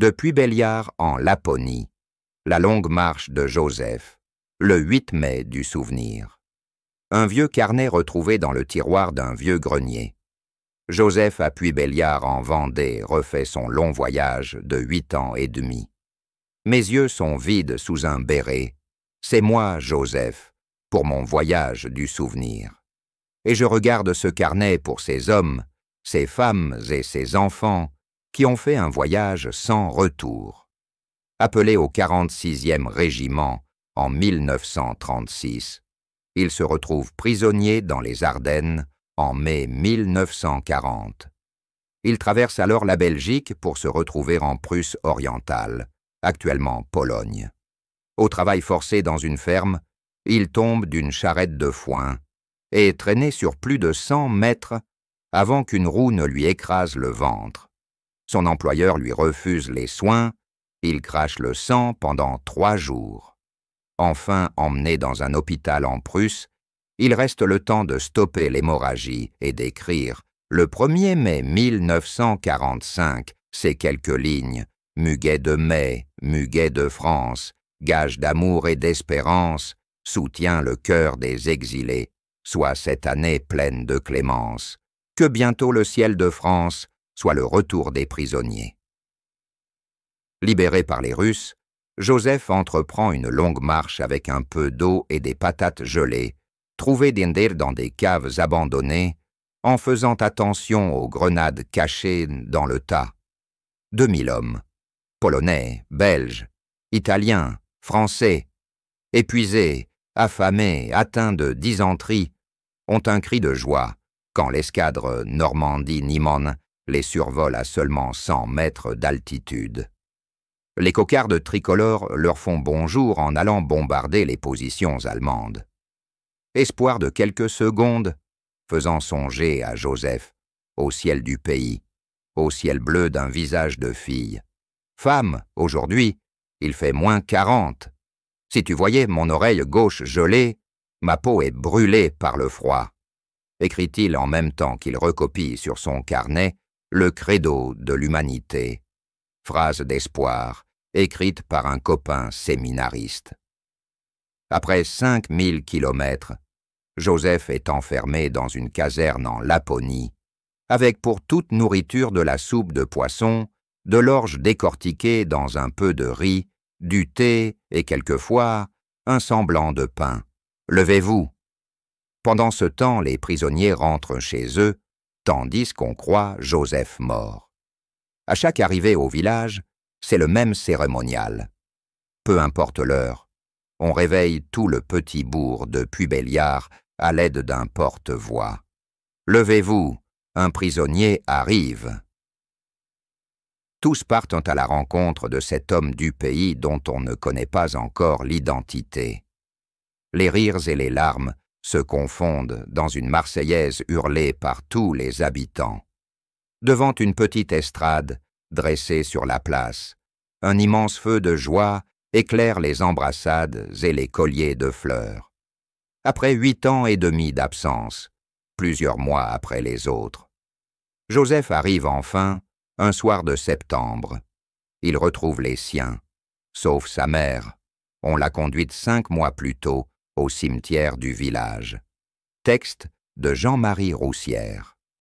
depuis Béliard en Laponie, la longue marche de Joseph, le 8 mai du souvenir. Un vieux carnet retrouvé dans le tiroir d'un vieux grenier. Joseph à Puy-Béliard en Vendée refait son long voyage de huit ans et demi. Mes yeux sont vides sous un béret. C'est moi, Joseph, pour mon voyage du souvenir. Et je regarde ce carnet pour ces hommes, ces femmes et ses enfants qui ont fait un voyage sans retour. Appelé au 46e régiment en 1936, il se retrouve prisonnier dans les Ardennes en mai 1940. Il traverse alors la Belgique pour se retrouver en Prusse orientale, actuellement Pologne. Au travail forcé dans une ferme, il tombe d'une charrette de foin et traîné sur plus de 100 mètres avant qu'une roue ne lui écrase le ventre son employeur lui refuse les soins, il crache le sang pendant trois jours. Enfin emmené dans un hôpital en Prusse, il reste le temps de stopper l'hémorragie et d'écrire, le 1er mai 1945, ces quelques lignes, muguet de mai, muguet de France, gage d'amour et d'espérance, soutient le cœur des exilés, soit cette année pleine de clémence. Que bientôt le ciel de France soit le retour des prisonniers. Libéré par les Russes, Joseph entreprend une longue marche avec un peu d'eau et des patates gelées, trouvées d'Indir dans des caves abandonnées, en faisant attention aux grenades cachées dans le tas. Deux mille hommes, polonais, belges, italiens, français, épuisés, affamés, atteints de dysenterie, ont un cri de joie quand l'escadre normandie Nimon les survole à seulement cent mètres d'altitude. Les cocardes tricolores leur font bonjour en allant bombarder les positions allemandes. Espoir de quelques secondes, faisant songer à Joseph, au ciel du pays, au ciel bleu d'un visage de fille. Femme, aujourd'hui, il fait moins quarante. Si tu voyais mon oreille gauche gelée, ma peau est brûlée par le froid, écrit-il en même temps qu'il recopie sur son carnet le credo de l'humanité, phrase d'espoir, écrite par un copain séminariste. Après mille kilomètres, Joseph est enfermé dans une caserne en Laponie, avec pour toute nourriture de la soupe de poisson, de l'orge décortiquée dans un peu de riz, du thé et quelquefois un semblant de pain. Levez-vous. Pendant ce temps, les prisonniers rentrent chez eux tandis qu'on croit Joseph mort. À chaque arrivée au village, c'est le même cérémonial. Peu importe l'heure, on réveille tout le petit bourg de Pubéliard à l'aide d'un porte-voix. Levez-vous, un prisonnier arrive. Tous partent à la rencontre de cet homme du pays dont on ne connaît pas encore l'identité. Les rires et les larmes se confondent dans une Marseillaise hurlée par tous les habitants. Devant une petite estrade, dressée sur la place, un immense feu de joie éclaire les embrassades et les colliers de fleurs. Après huit ans et demi d'absence, plusieurs mois après les autres, Joseph arrive enfin, un soir de septembre. Il retrouve les siens, sauf sa mère. On l'a conduite cinq mois plus tôt au cimetière du village. Texte de Jean-Marie Roussière.